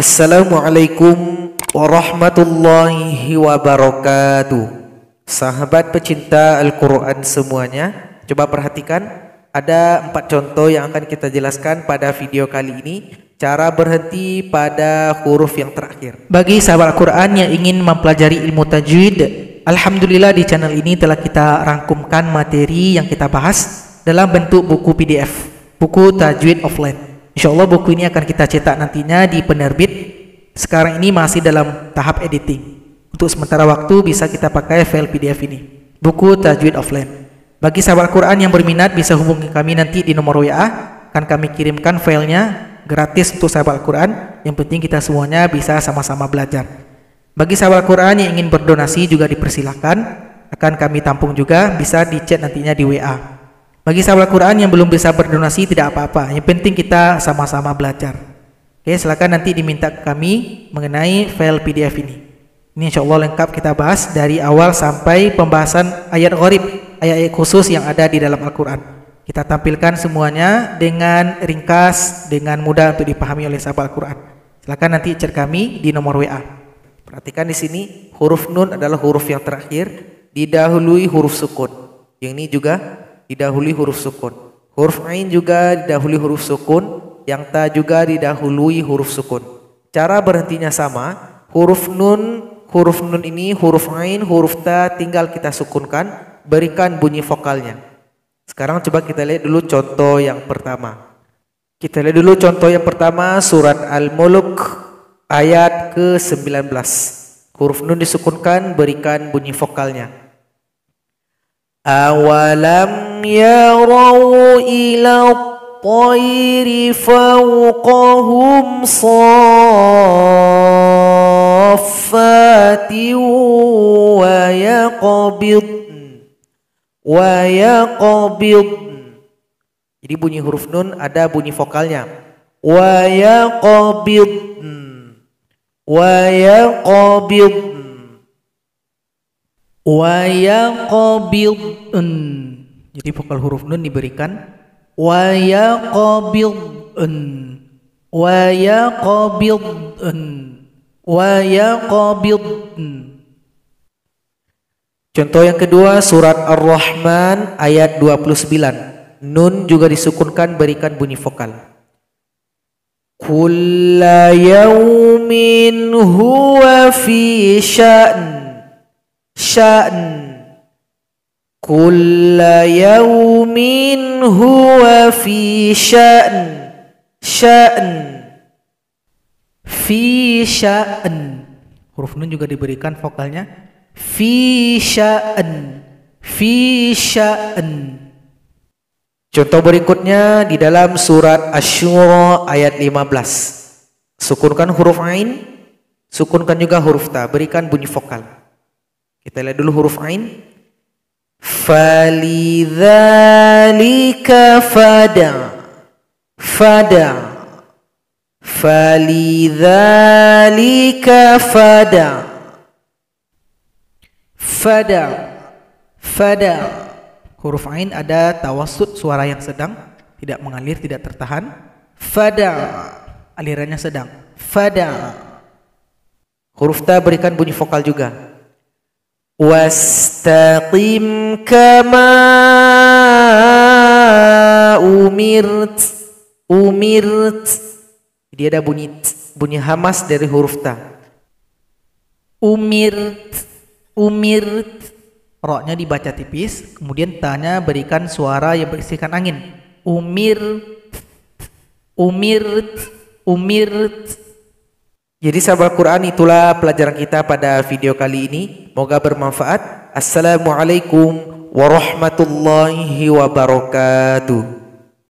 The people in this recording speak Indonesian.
Assalamualaikum warahmatullahi wabarakatuh Sahabat pecinta Al-Quran semuanya Coba perhatikan ada empat contoh yang akan kita jelaskan pada video kali ini Cara berhenti pada huruf yang terakhir Bagi sahabat Al-Quran yang ingin mempelajari ilmu tajwid Alhamdulillah di channel ini telah kita rangkumkan materi yang kita bahas dalam bentuk buku PDF Buku Tajwid Offline Insya Allah buku ini akan kita cetak nantinya di penerbit. Sekarang ini masih dalam tahap editing. Untuk sementara waktu bisa kita pakai file PDF ini. Buku Tajwid Offline. Bagi sahabat Quran yang berminat bisa hubungi kami nanti di nomor WA. Akan kami kirimkan filenya gratis untuk sahabat Quran. Yang penting kita semuanya bisa sama-sama belajar. Bagi sahabat Quran yang ingin berdonasi juga dipersilahkan. Akan kami tampung juga bisa di chat nantinya di WA. Bagi sahabat Quran yang belum bisa berdonasi tidak apa-apa. Yang penting kita sama-sama belajar. Oke, silakan nanti diminta ke kami mengenai file PDF ini. Ini insya Allah lengkap kita bahas dari awal sampai pembahasan ayat gharib, ayat-ayat khusus yang ada di dalam Al-Quran. Kita tampilkan semuanya dengan ringkas, dengan mudah untuk dipahami oleh sahabat Al-Quran. Silakan nanti cek kami di nomor WA. Perhatikan di sini huruf nun adalah huruf yang terakhir didahului huruf sukun. Yang ini juga didahului huruf sukun. Huruf ain juga didahului huruf sukun, yang ta juga didahului huruf sukun. Cara berhentinya sama, huruf nun, huruf nun ini huruf ain, huruf ta tinggal kita sukunkan, berikan bunyi vokalnya. Sekarang coba kita lihat dulu contoh yang pertama. Kita lihat dulu contoh yang pertama surat al muluk ayat ke-19. Huruf nun disukunkan, berikan bunyi vokalnya. Awalam يروا إلى الطير فوقهم صافات ويقبض ويقبض Jadi bunyi huruf nun ada bunyi vokalnya. Wa yaqbidn. Wa yaqbidn. Wa yaqbidn. Jadi vokal huruf nun diberikan wa yaqbidun wa yaqbidun wa yaqbidun Contoh yang kedua surat Ar-Rahman ayat 29. Nun juga disukunkan berikan bunyi vokal. Kulla yaumin huwa fi sya'n sya'n كل يوم هو في شأن شأن fi شأن huruf nun juga diberikan vokalnya fi شأن fi شأن contoh berikutnya di dalam surat ash syura ayat 15 sukunkan huruf ain sukunkan juga huruf ta berikan bunyi vokal kita lihat dulu huruf ain falidhalika fada fada falidhalika fada fada fada huruf ain ada tawasud suara yang sedang tidak mengalir tidak tertahan fada alirannya sedang fada huruf ta berikan bunyi vokal juga واستقم كما umirt umirt dia ada bunyi bunyi hamas dari huruf ta umirt umirt roknya dibaca tipis kemudian tanya berikan suara yang berisikan angin umirt umirt, umirt. Jadi sahabat Quran itulah pelajaran kita pada video kali ini. Moga bermanfaat. Assalamualaikum warahmatullahi wabarakatuh.